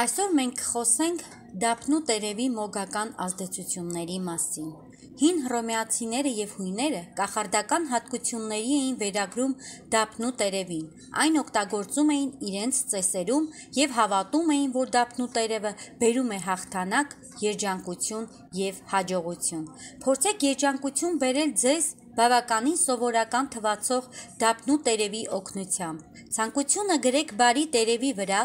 Այսօր մենք կխոսենք դափնու տերևի մոգական ազդեցությունների մասին։ Հին հռոմեացիները եւ հույները կախարդական հատկությունների էին վերագրում դափնու տերևին։ Այն օգտագործում էին իրենց ծեսերում եւ հավատում էին, որ դափնու տերևը բերում է հաղթանակ, երջանկություն եւ հաջողություն։ Փորձեք երջանկություն բերել ձեզ բավականին սովորական թվացող դափնու տերևի օգնությամբ։ Ցանկությունը գրեք բարի տերևի վրա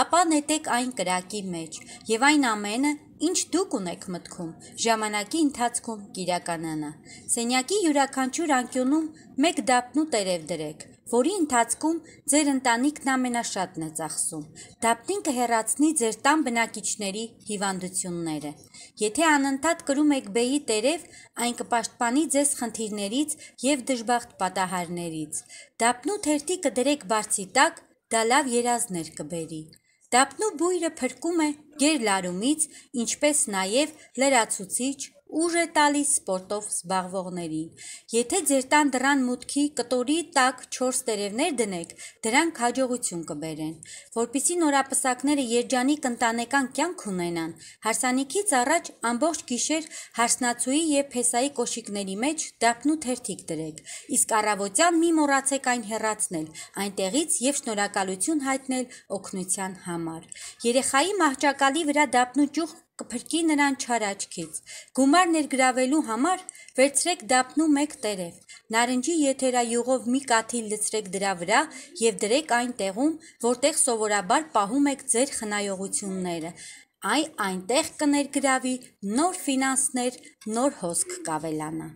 ապա նետեք այն կրակի մեջ եւ այն ամենը, ինչ դուք ունեք մտքում, ժամանակի ընթացքում կիրականանա։ Սենյակի յուրաքանչյուր անկյունում մեկ դապնու տերև դրեք, որի ընթացքում ձեր ընտանիքն ամենաշատն է ծախսում։ Դապտինը հեռացնի ձեր տան բնակիչների հիվանդությունները։ Եթե անընդհատ կրում եք բեյի տերև, այն կպաշտպանի ձեզ խնդիրներից եւ դժբախտ պատահարներից։ Դապնու թերթի կդրեք բարձի տակ, դա լավ երազներ կբերի։ Դափնու բույրը փրկում է գերլարումից, ինչպես նաև լրացուցիչ ուժ է տալիս սպորտով զբաղվողներին։ Եթե ձեր տան դրան մուտքի կտորի տակ 4 տերևներ դնեք, դրանք հաջողություն կբերեն։ Որպիսի նորապսակները երջանիկ ընտանեկան կյանք ունենան, հարսանիքից առաջ ամբողջ գիշեր հարսնացուի եւ փեսայի կոշիկների մեջ դափնու թերթիկ դրեք։ Իսկ առավոտյան մի մոռացեք այն հեռացնել, այնտեղից եւ շնորհակալություն հայտնել օգնության համար։ Երեխայի մահճակալի վրա դափնու ճյուղ կփրկի նրան չար աչքից։ Գումար ներգրավելու համար վերցրեք դափնու մեկ տերև։ Նարնջի եթերայուղով մի կաթիլ լցրեք դրա վրա եւ դրեք այն տեղում, որտեղ սովորաբար պահում եք ձեր խնայողությունները։ Այ այնտեղ կներգրավի նոր ֆինանսներ, նոր հոսք կավելանա։